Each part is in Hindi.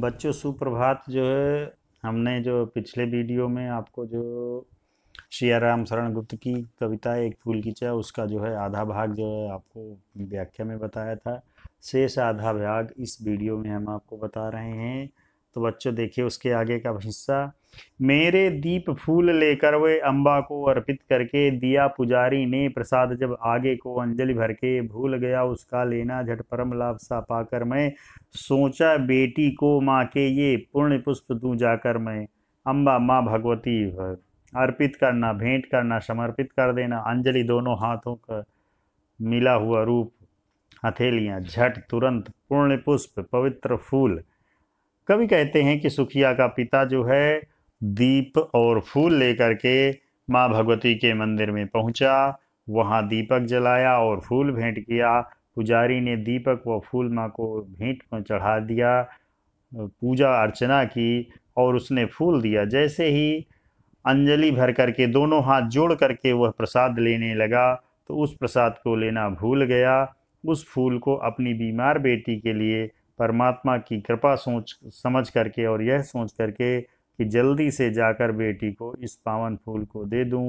बच्चों सुप्रभात जो है हमने जो पिछले वीडियो में आपको जो राम शरण गुप्त की कविता एक फूल की चाय उसका जो है आधा भाग जो है आपको व्याख्या में बताया था शेष आधा भाग इस वीडियो में हम आपको बता रहे हैं तो बच्चों देखिए उसके आगे का हिस्सा मेरे दीप फूल लेकर वे अम्बा को अर्पित करके दिया पुजारी ने प्रसाद जब आगे को अंजलि भर के भूल गया उसका लेना झट परम लाभ सा पाकर मैं सोचा बेटी को माँ के ये पूर्ण पुष्प दूँ जाकर मैं अम्बा माँ भगवती अर्पित करना भेंट करना समर्पित कर देना अंजलि दोनों हाथों का मिला हुआ रूप हथेलियाँ झट तुरंत पूर्ण पुष्प पवित्र फूल कभी कहते हैं कि सुखिया का पिता जो है दीप और फूल लेकर के माँ भगवती के मंदिर में पहुँचा वहाँ दीपक जलाया और फूल भेंट किया पुजारी ने दीपक व फूल माँ को भेंट में चढ़ा दिया पूजा अर्चना की और उसने फूल दिया जैसे ही अंजलि भर करके दोनों हाथ जोड़ करके वह प्रसाद लेने लगा तो उस प्रसाद को लेना भूल गया उस फूल को अपनी बीमार बेटी के लिए परमात्मा की कृपा सोच समझ करके और यह सोच करके कि जल्दी से जाकर बेटी को इस पावन फूल को दे दूं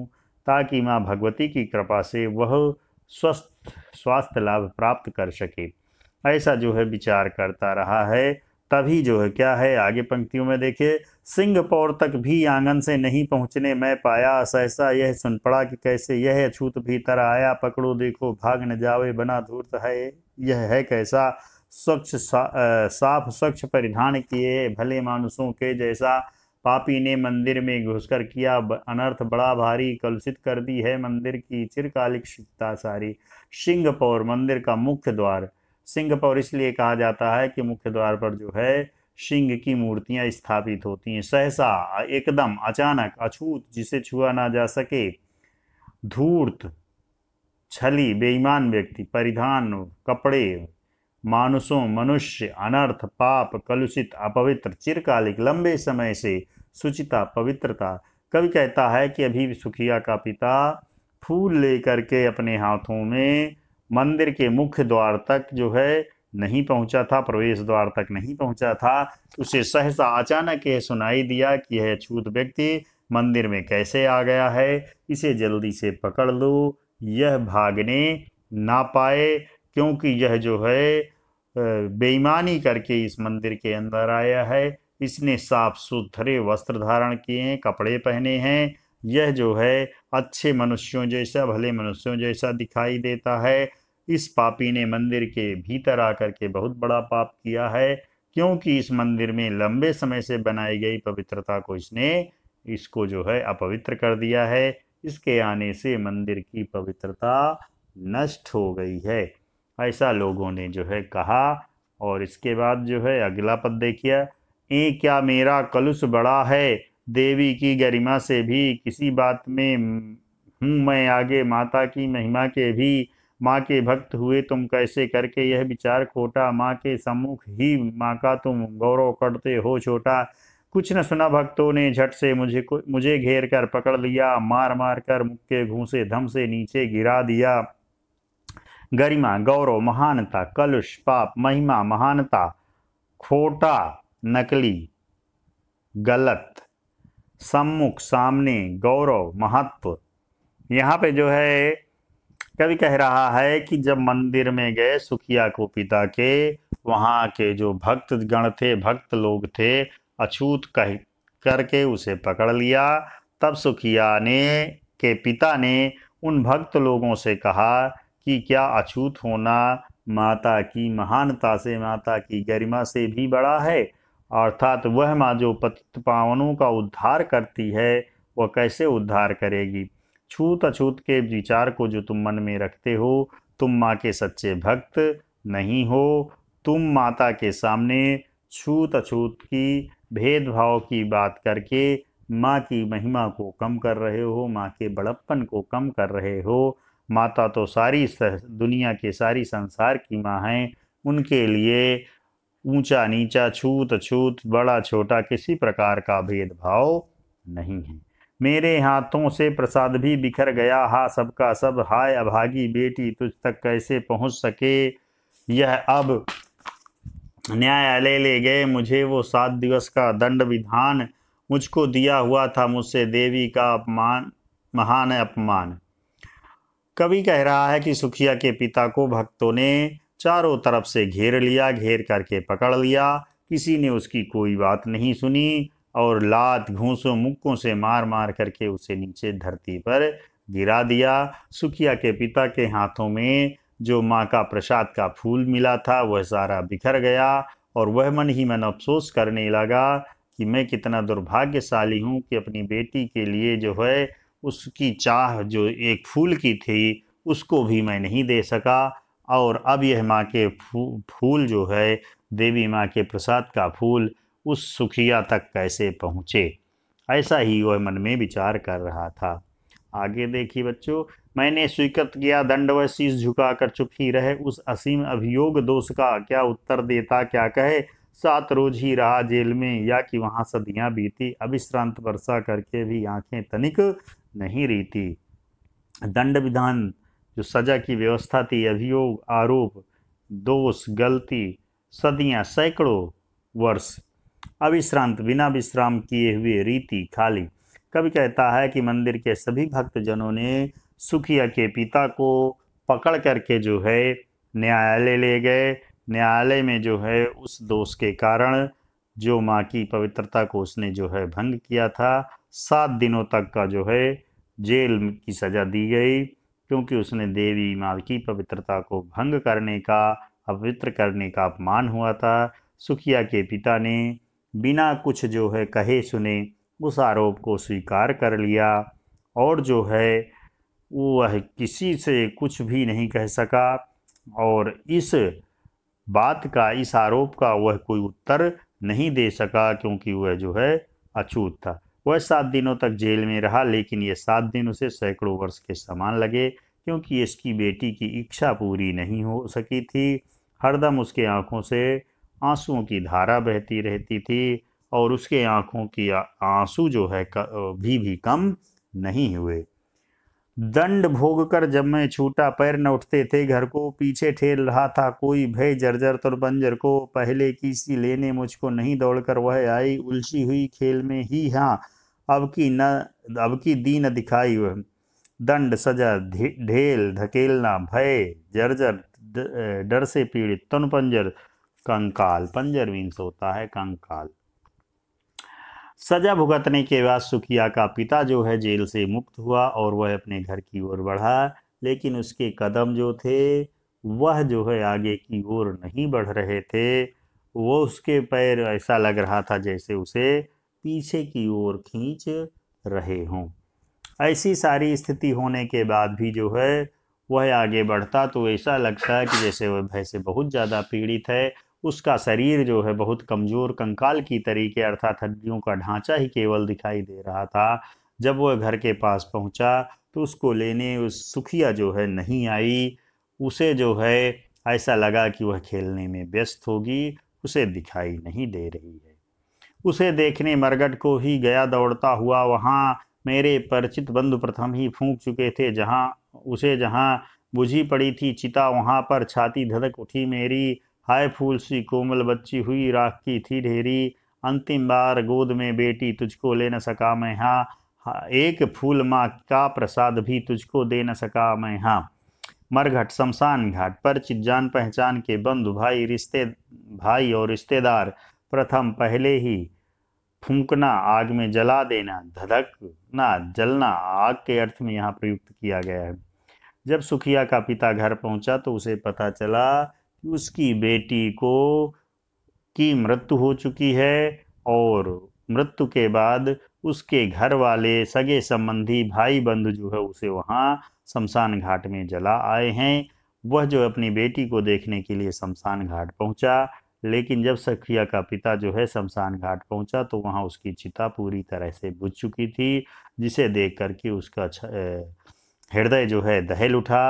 ताकि माँ भगवती की कृपा से वह स्वस्थ स्वास्थ्य लाभ प्राप्त कर सके ऐसा जो है विचार करता रहा है तभी जो है क्या है आगे पंक्तियों में देखिए सिंगापुर तक भी आंगन से नहीं पहुंचने मैं पाया सहसा यह सुन पड़ा कि कैसे यह अछूत भीतर आया पकड़ो देखो भाग न जावे बना धूर्त है यह है कैसा स्वच्छ सा, साफ स्वच्छ परिधान किए भले मानुषों के जैसा पापी ने मंदिर में घुसकर किया अनर्थ बड़ा भारी कलुषित कर दी है मंदिर की चिरकालिक शिक्षा सारी सिंगपौर मंदिर का मुख्य द्वार सिंगपौर इसलिए कहा जाता है कि मुख्य द्वार पर जो है सिंह की मूर्तियां स्थापित होती हैं सहसा एकदम अचानक अछूत जिसे छुआ ना जा सके धूर्त छली बेईमान व्यक्ति परिधान कपड़े मानुषों मनुष्य अनर्थ पाप कलुषित अपवित्र चिरकालिक लंबे समय से सुचिता पवित्रता कवि कहता है कि अभी सुखिया का पिता फूल लेकर के अपने हाथों में मंदिर के मुख्य द्वार तक जो है नहीं पहुंचा था प्रवेश द्वार तक नहीं पहुंचा था उसे सहसा अचानक यह सुनाई दिया कि यह छूत व्यक्ति मंदिर में कैसे आ गया है इसे जल्दी से पकड़ लो यह भागने ना पाए क्योंकि यह जो है बेईमानी करके इस मंदिर के अंदर आया है इसने साफ सुथरे वस्त्र धारण किए हैं कपड़े पहने हैं यह जो है अच्छे मनुष्यों जैसा भले मनुष्यों जैसा दिखाई देता है इस पापी ने मंदिर के भीतर आकर के बहुत बड़ा पाप किया है क्योंकि इस मंदिर में लंबे समय से बनाई गई पवित्रता को इसने इसको जो है अपवित्र कर दिया है इसके आने से मंदिर की पवित्रता नष्ट हो गई है ऐसा लोगों ने जो है कहा और इसके बाद जो है अगला पद देखिए ए क्या मेरा कलुष बड़ा है देवी की गरिमा से भी किसी बात में हूँ मैं आगे माता की महिमा के भी माँ के भक्त हुए तुम कैसे करके यह विचार खोटा माँ के सम्मुख ही माँ का तुम गौरव करते हो छोटा कुछ न सुना भक्तों ने झट से मुझे मुझे घेर कर पकड़ लिया मार मार कर मुक्के घूसे धम से नीचे गिरा दिया गरिमा गौरव महानता कलुष पाप महिमा महानता खोटा नकली गलत सम्मुख सामने गौरव महत्व यहाँ पे जो है कवि कह रहा है कि जब मंदिर में गए सुखिया को पिता के वहाँ के जो भक्त गण थे भक्त लोग थे अछूत कह करके उसे पकड़ लिया तब सुखिया ने के पिता ने उन भक्त लोगों से कहा कि क्या अछूत होना माता की महानता से माता की गरिमा से भी बड़ा है अर्थात वह माँ जो पतित पावनों का उद्धार करती है वह कैसे उद्धार करेगी छूत अछूत के विचार को जो तुम मन में रखते हो तुम माँ के सच्चे भक्त नहीं हो तुम माता के सामने छूत अछूत की भेदभाव की बात करके माँ की महिमा को कम कर रहे हो माँ के बड़प्पन को कम कर रहे हो माता तो सारी दुनिया के सारी संसार की माँ हैं उनके लिए ऊंचा नीचा छूत छूत बड़ा छोटा किसी प्रकार का भेदभाव नहीं है मेरे हाथों से प्रसाद भी बिखर गया हा सबका सब हाय अभागी बेटी तुझ तक कैसे पहुंच सके यह अब न्यायालय ले गए मुझे वो सात दिवस का दंड विधान मुझको दिया हुआ था मुझसे देवी का अपमान महान अपमान कवि कह रहा है कि सुखिया के पिता को भक्तों ने चारों तरफ से घेर लिया घेर करके पकड़ लिया किसी ने उसकी कोई बात नहीं सुनी और लात घूसों मुक्कों से मार मार करके उसे नीचे धरती पर गिरा दिया सुखिया के पिता के हाथों में जो माँ का प्रसाद का फूल मिला था वह सारा बिखर गया और वह मन ही मन अफसोस करने लगा कि मैं कितना दुर्भाग्यशाली हूँ कि अपनी बेटी के लिए जो है उसकी चाह जो एक फूल की थी उसको भी मैं नहीं दे सका और अब यह माँ के फू, फूल जो है देवी माँ के प्रसाद का फूल उस सुखिया तक कैसे पहुँचे ऐसा ही वह मन में विचार कर रहा था आगे देखिए बच्चों मैंने स्वीकृत किया दंड व शीश झुका कर चुकी रहे उस असीम अभियोग दोष का क्या उत्तर देता क्या कहे सात रोज ही रहा जेल में या कि वहाँ सदियाँ बीती अविश्रांत वर्षा करके भी आंखें तनिक नहीं थी दंड विधान जो सजा की व्यवस्था थी अभियोग आरोप दोष गलती सदियां सैकड़ों वर्ष अविश्रांत बिना विश्राम किए हुए रीति खाली कवि कहता है कि मंदिर के सभी भक्तजनों ने सुखिया के पिता को पकड़ करके जो है न्यायालय ले गए न्यायालय में जो है उस दोष के कारण जो माँ की पवित्रता को उसने जो है भंग किया था सात दिनों तक का जो है जेल की सज़ा दी गई क्योंकि उसने देवी माँ की पवित्रता को भंग करने का अपवित्र करने का अपमान हुआ था सुखिया के पिता ने बिना कुछ जो है कहे सुने उस आरोप को स्वीकार कर लिया और जो है वह किसी से कुछ भी नहीं कह सका और इस बात का इस आरोप का वह कोई उत्तर नहीं दे सका क्योंकि वह जो है अछूत था वह सात दिनों तक जेल में रहा लेकिन ये सात दिन उसे सैकड़ों वर्ष के समान लगे क्योंकि इसकी बेटी की इच्छा पूरी नहीं हो सकी थी हरदम उसके आँखों से आंसुओं की धारा बहती रहती थी और उसके आँखों की आंसू जो है भी भी कम नहीं हुए दंड भोग कर जब मैं छूटा पैर न उठते थे घर को पीछे ठेल रहा था कोई भय जर्जर तो बंजर को पहले किसी लेने मुझको नहीं दौड़कर वह आई उलझी हुई खेल में ही हाँ अब की न अब की दी न दिखाई वह दंड सजा ढेल धकेलना भय जर्जर डर से पीड़ित तन पंजर कंकाल पंजर मीन्स होता है कंकाल सजा भुगतने के बाद सुखिया का पिता जो है जेल से मुक्त हुआ और वह अपने घर की ओर बढ़ा लेकिन उसके कदम जो थे वह जो है आगे की ओर नहीं बढ़ रहे थे वो उसके पैर ऐसा लग रहा था जैसे उसे पीछे की ओर खींच रहे हों ऐसी सारी स्थिति होने के बाद भी जो है वह आगे बढ़ता तो ऐसा लगता है कि जैसे वह भय से बहुत ज़्यादा पीड़ित है उसका शरीर जो है बहुत कमज़ोर कंकाल की तरीके अर्थात हड्डियों का ढांचा ही केवल दिखाई दे रहा था जब वह घर के पास पहुंचा तो उसको लेने उस सुखिया जो है नहीं आई उसे जो है ऐसा लगा कि वह खेलने में व्यस्त होगी उसे दिखाई नहीं दे रही है उसे देखने मरगट को ही गया दौड़ता हुआ वहाँ मेरे परिचित बंधु प्रथम ही फूंक चुके थे जहाँ उसे जहाँ बुझी पड़ी थी चिता वहाँ पर छाती धधक उठी मेरी हाय फूल सी कोमल बच्ची हुई राख की थी ढेरी अंतिम बार गोद में बेटी तुझको ले न सका मैं हाँ, हाँ एक फूल माँ का प्रसाद भी तुझको दे न सका मैं हाँ मरघट शमशान घाट पर जान पहचान के बंधु भाई रिश्ते भाई और रिश्तेदार प्रथम पहले ही फूंकना आग में जला देना धधकना जलना आग के अर्थ में यहाँ प्रयुक्त किया गया है जब सुखिया का पिता घर पहुँचा तो उसे पता चला कि उसकी बेटी को की मृत्यु हो चुकी है और मृत्यु के बाद उसके घर वाले सगे संबंधी भाई बंधु जो है उसे वहाँ शमशान घाट में जला आए हैं वह जो अपनी बेटी को देखने के लिए शमशान घाट पहुँचा लेकिन जब सखिया का पिता जो है शमशान घाट पहुंचा तो वहां उसकी चिता पूरी तरह से बुझ चुकी थी जिसे देख करके उसका हृदय जो है दहल उठा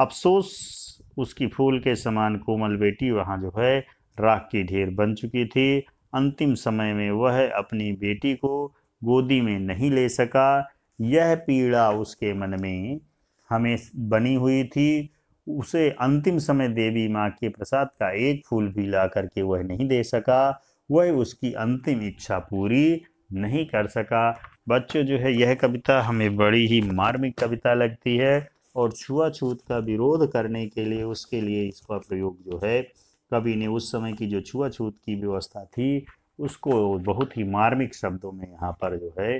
अफसोस उसकी फूल के समान कोमल बेटी वहाँ जो है राख की ढेर बन चुकी थी अंतिम समय में वह अपनी बेटी को गोदी में नहीं ले सका यह पीड़ा उसके मन में हमें बनी हुई थी उसे अंतिम समय देवी माँ के प्रसाद का एक फूल भी ला करके वह नहीं दे सका वह उसकी अंतिम इच्छा पूरी नहीं कर सका बच्चों जो है यह कविता हमें बड़ी ही मार्मिक कविता लगती है और छुआछूत का विरोध करने के लिए उसके लिए इसका प्रयोग जो है कवि ने उस समय की जो छुआछूत की व्यवस्था थी उसको बहुत ही मार्मिक शब्दों में यहाँ पर जो है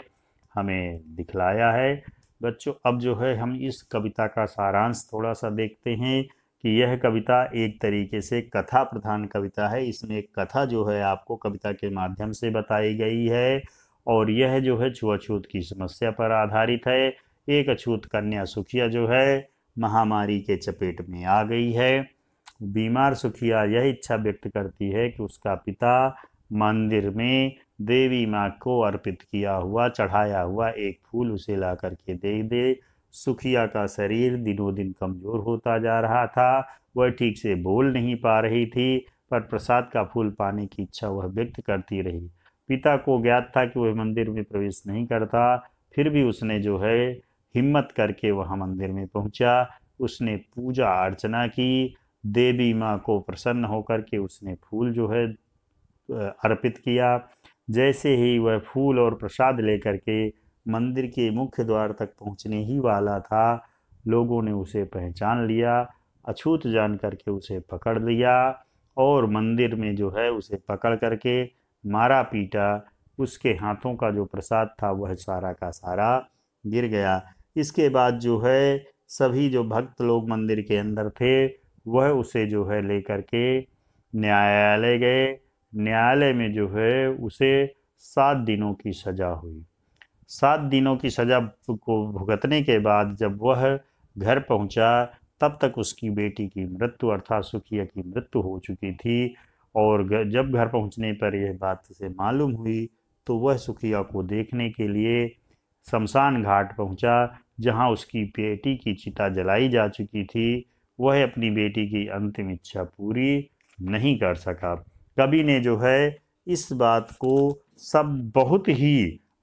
हमें दिखलाया है बच्चों अब जो है हम इस कविता का सारांश थोड़ा सा देखते हैं कि यह कविता एक तरीके से कथा प्रधान कविता है इसमें एक कथा जो है आपको कविता के माध्यम से बताई गई है और यह जो है छुआछूत की समस्या पर आधारित है एक अछूत कन्या सुखिया जो है महामारी के चपेट में आ गई है बीमार सुखिया यह इच्छा व्यक्त करती है कि उसका पिता मंदिर में देवी माँ को अर्पित किया हुआ चढ़ाया हुआ एक फूल उसे ला करके दे दे सुखिया का शरीर दिनों दिन कमज़ोर होता जा रहा था वह ठीक से बोल नहीं पा रही थी पर प्रसाद का फूल पाने की इच्छा वह व्यक्त करती रही पिता को ज्ञात था कि वह मंदिर में प्रवेश नहीं करता फिर भी उसने जो है हिम्मत करके वहाँ मंदिर में पहुँचा उसने पूजा अर्चना की देवी माँ को प्रसन्न होकर के उसने फूल जो है अर्पित किया जैसे ही वह फूल और प्रसाद लेकर के मंदिर के मुख्य द्वार तक पहुंचने ही वाला था लोगों ने उसे पहचान लिया अछूत जान करके उसे पकड़ लिया और मंदिर में जो है उसे पकड़ करके मारा पीटा उसके हाथों का जो प्रसाद था वह सारा का सारा गिर गया इसके बाद जो है सभी जो भक्त लोग मंदिर के अंदर थे वह उसे जो है लेकर के न्यायालय गए न्यायालय में जो है उसे सात दिनों की सज़ा हुई सात दिनों की सज़ा को भुगतने के बाद जब वह घर पहुंचा तब तक उसकी बेटी की मृत्यु अर्थात सुखिया की मृत्यु हो चुकी थी और जब घर पहुंचने पर यह बात उसे मालूम हुई तो वह सुखिया को देखने के लिए शमशान घाट पहुंचा जहां उसकी बेटी की चिता जलाई जा चुकी थी वह अपनी बेटी की अंतिम इच्छा पूरी नहीं कर सका कवि ने जो है इस बात को सब बहुत ही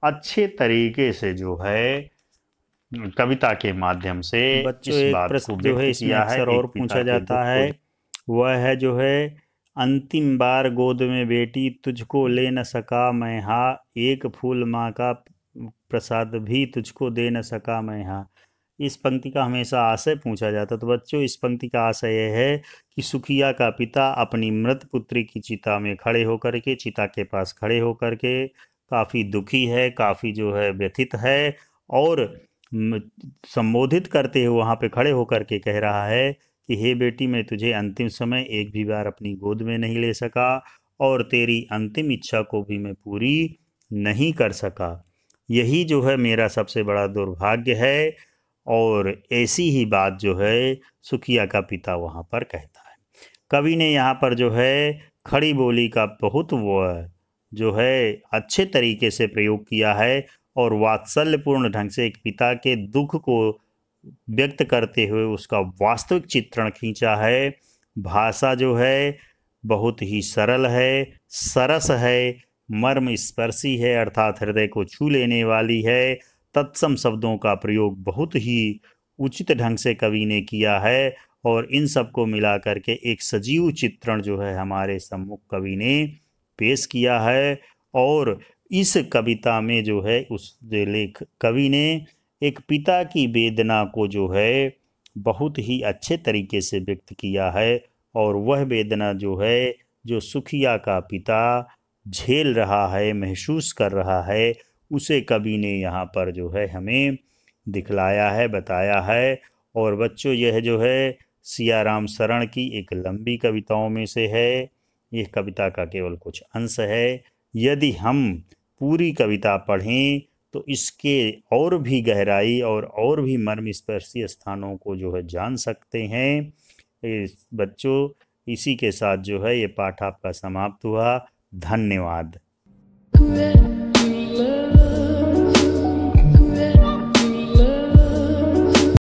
अच्छे तरीके से जो है कविता के माध्यम से बच्चों इस बात को जो है इसमें अक्सर और पूछा जाता है वह है जो है अंतिम बार गोद में बेटी तुझको ले न सका मैं हाँ एक फूल माँ का प्रसाद भी तुझको दे न सका मैं हाँ इस पंक्ति का हमेशा आशय पूछा जाता तो बच्चों इस पंक्ति का आशय यह है कि सुखिया का पिता अपनी मृत पुत्री की चिता में खड़े होकर के चिता के पास खड़े होकर के काफ़ी दुखी है काफ़ी जो है व्यथित है और संबोधित करते हुए वहाँ पे खड़े होकर के कह रहा है कि हे बेटी मैं तुझे अंतिम समय एक भी बार अपनी गोद में नहीं ले सका और तेरी अंतिम इच्छा को भी मैं पूरी नहीं कर सका यही जो है मेरा सबसे बड़ा दुर्भाग्य है और ऐसी ही बात जो है सुखिया का पिता वहाँ पर कहता है कवि ने यहाँ पर जो है खड़ी बोली का बहुत वह जो है अच्छे तरीके से प्रयोग किया है और वात्सल्यपूर्ण ढंग से एक पिता के दुख को व्यक्त करते हुए उसका वास्तविक चित्रण खींचा है भाषा जो है बहुत ही सरल है सरस है मर्म स्पर्शी है अर्थात हृदय को छू लेने वाली है तत्सम शब्दों का प्रयोग बहुत ही उचित ढंग से कवि ने किया है और इन सब को मिला करके एक सजीव चित्रण जो है हमारे सम्मुख कवि ने पेश किया है और इस कविता में जो है उस लेख कवि ने एक पिता की वेदना को जो है बहुत ही अच्छे तरीके से व्यक्त किया है और वह वेदना जो है जो सुखिया का पिता झेल रहा है महसूस कर रहा है उसे कवि ने यहाँ पर जो है हमें दिखलाया है बताया है और बच्चों यह जो है सिया राम शरण की एक लंबी कविताओं में से है यह कविता का केवल कुछ अंश है यदि हम पूरी कविता पढ़ें तो इसके और भी गहराई और और भी मर्म स्पर्शी स्थानों को जो है जान सकते हैं इस बच्चों इसी के साथ जो है ये पाठ आपका समाप्त हुआ धन्यवाद